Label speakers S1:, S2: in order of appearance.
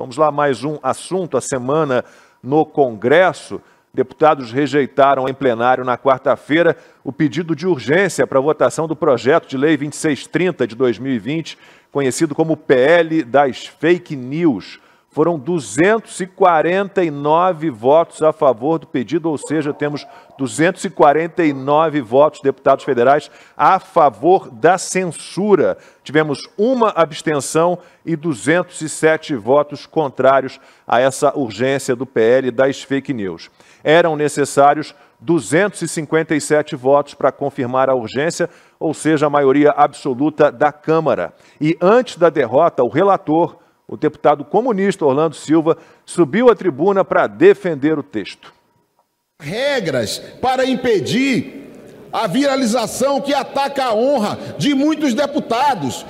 S1: Vamos lá, mais um assunto. A semana no Congresso, deputados rejeitaram em plenário na quarta-feira o pedido de urgência para a votação do projeto de lei 2630 de 2020, conhecido como PL das Fake News foram 249 votos a favor do pedido, ou seja, temos 249 votos deputados federais a favor da censura. Tivemos uma abstenção e 207 votos contrários a essa urgência do PL das fake news. Eram necessários 257 votos para confirmar a urgência, ou seja, a maioria absoluta da Câmara. E antes da derrota, o relator o deputado comunista Orlando Silva subiu à tribuna para defender o texto.
S2: Regras para impedir a viralização que ataca a honra de
S3: muitos deputados.